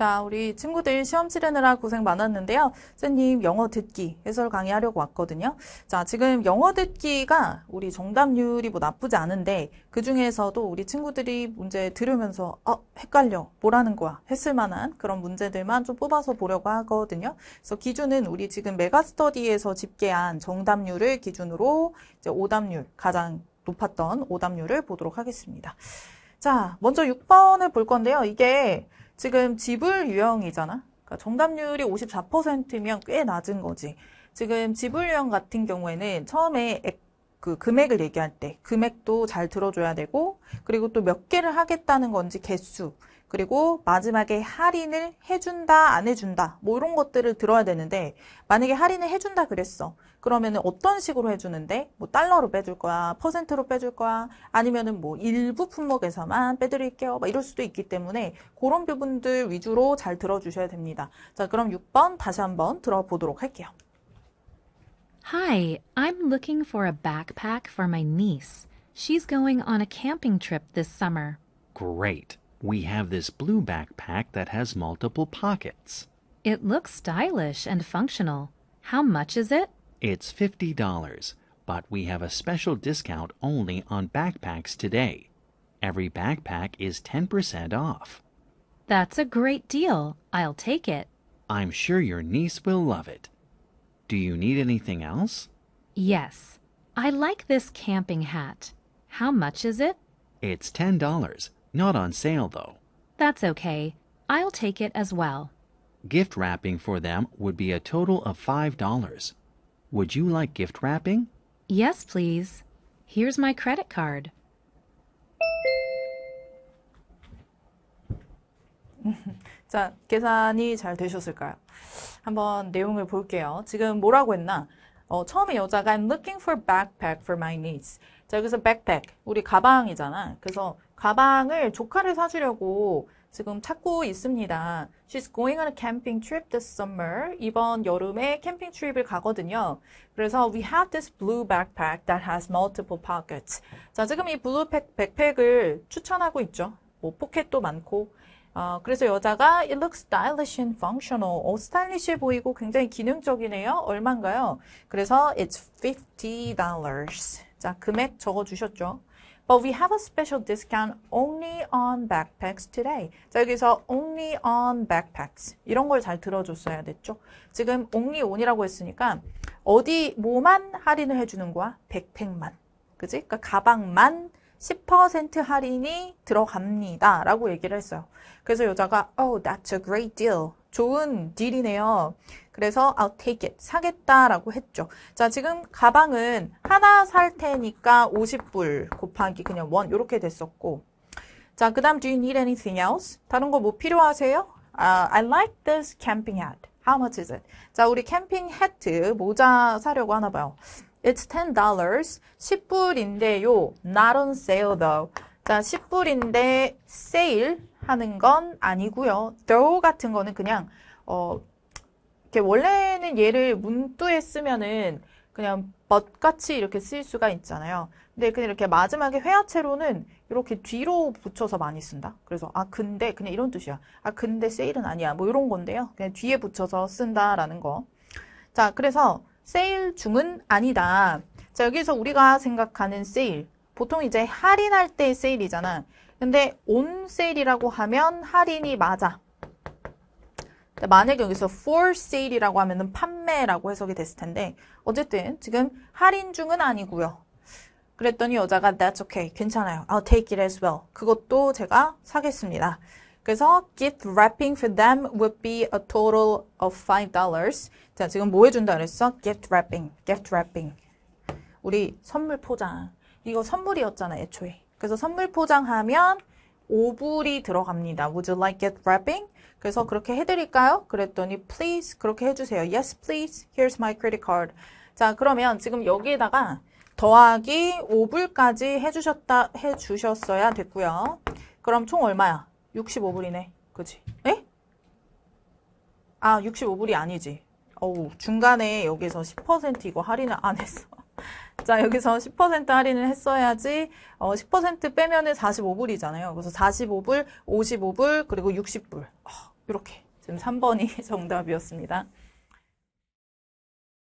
자, 우리 친구들 시험 치르느라 고생 많았는데요. 선생님, 영어 듣기 해설 강의하려고 왔거든요. 자, 지금 영어 듣기가 우리 정답률이 뭐 나쁘지 않은데 그 중에서도 우리 친구들이 문제 들으면서 어, 헷갈려. 뭐라는 거야? 했을 만한 그런 문제들만 좀 뽑아서 보려고 하거든요. 그래서 기준은 우리 지금 메가스터디에서 집계한 정답률을 기준으로 이제 오답률 가장 높았던 오답률을 보도록 하겠습니다. 자, 먼저 6번을 볼 건데요. 이게 지금 지불 유형이잖아. 그러니까 정답률이 54%면 꽤 낮은 거지. 지금 지불 유형 같은 경우에는 처음에 액그 금액을 얘기할 때 금액도 잘 들어줘야 되고 그리고 또 몇 개를 하겠다는 건지 개수 그리고 마지막에 할인을 해준다 안 해준다 뭐 이런 것들을 들어야 되는데 만약에 할인을 해준다 그랬어 그러면 은 어떤 식으로 해주는데 뭐 달러로 빼줄 거야 퍼센트로 빼줄 거야 아니면은 뭐 일부 품목에서만 빼드릴게요 막 이럴 수도 있기 때문에 그런 부분들 위주로 잘 들어주셔야 됩니다 자 그럼 6번 다시 한번 들어보도록 할게요 Hi, I'm looking for a backpack for my niece. She's going on a camping trip this summer. Great. We have this blue backpack that has multiple pockets. It looks stylish and functional. How much is it? It's $50, but we have a special discount only on backpacks today. Every backpack is 10% off. That's a great deal. I'll take it. I'm sure your niece will love it. Do you need anything else? Yes. I like this camping hat. How much is it? It's $10. Not on sale, though. That's okay. I'll take it as well. Gift wrapping for them would be a total of $5. Would you like gift wrapping? Yes, please. Here's my credit card. 자, 계산이 잘 되셨을까요? 한번 내용을 볼게요. 지금 뭐라고 했나? 어, 처음에 여자가 I'm looking for backpack for my needs. 자, 여기서 backpack. 우리 가방이잖아. 그래서 가방을 조카를 사주려고 지금 찾고 있습니다. She's going on a camping trip this summer. 이번 여름에 캠핑 트립을 가거든요. 그래서 we have this blue backpack that has multiple pockets. 자, 지금 이 블루 백, 백팩을 추천하고 있죠. 뭐 포켓도 많고 어, 그래서 여자가 it looks stylish and functional. 어, 스타일리시해 보이고 굉장히 기능적이네요. 얼만가요? 그래서 it's $50. 자, 금액 적어 주셨죠. But we have a special discount only on backpacks today. 자, 여기서 only on backpacks. 이런 걸 잘 들어줬어야 됐죠. 지금 only on이라고 했으니까 어디 뭐만 할인을 해주는 거야? 백팩만. 그지? 그러니까 가방만 10% 할인이 들어갑니다. 라고 얘기를 했어요. 그래서 여자가 Oh, that's a great deal. 좋은 딜이네요. 그래서 I'll take it. 사겠다라고 했죠. 자, 지금 가방은 하나 살 테니까 50불 곱하기 그냥 원 이렇게 됐었고 자, 그 다음 Do you need anything else? 다른 거 뭐 필요하세요? Uh, I like this camping hat. How much is it? 자, 우리 캠핑 해트 모자 사려고 하나 봐요. It's ten dollars. 10불인데요. Not on sale though. 자, 10불인데 세일 하는 건 아니고요. though 같은 거는 그냥 어 이렇게 원래는 얘를 문두에 쓰면은 그냥 but 같이 이렇게 쓸 수가 있잖아요. 근데 그냥 이렇게 마지막에 회화체로는 이렇게 뒤로 붙여서 많이 쓴다. 그래서 아 근데 그냥 이런 뜻이야. 아 근데 세일은 아니야. 뭐 이런 건데요. 그냥 뒤에 붙여서 쓴다라는 거. 자, 그래서 세일 중은 아니다. 자, 여기서 우리가 생각하는 세일. 보통 이제 할인할 때 세일이잖아. 근데 온 세일이라고 하면 할인이 맞아. 만약 여기서 for sale이라고 하면 판매라고 해석이 됐을 텐데 어쨌든 지금 할인 중은 아니고요. 그랬더니 여자가 that's okay, 괜찮아요. I'll take it as well. 그것도 제가 사겠습니다. 그래서 gift wrapping for them would be a total of $5. 자, 지금 뭐 해준다 그랬어? gift wrapping, gift wrapping. 우리 선물 포장. 이거 선물이었잖아, 애초에. 그래서 선물 포장하면 5불이 들어갑니다. Would you like gift wrapping? 그래서 그렇게 해드릴까요? 그랬더니 please 그렇게 해주세요. Yes, please. Here's my credit card. 자, 그러면 지금 여기에다가 더하기 5불까지 해주셨다, 해주셨어야 됐고요. 그럼 총 얼마야? 65불이네. 그치 에? 아, 65불이 아니지. 어우, 중간에 여기서 10% 이거 할인을 안 했어. 자, 여기서 10% 할인을 했어야지, 어, 10% 빼면은 45불이잖아요. 그래서 45불, 55불, 그리고 60불. 어, 이렇게. 지금 3번이 정답이었습니다.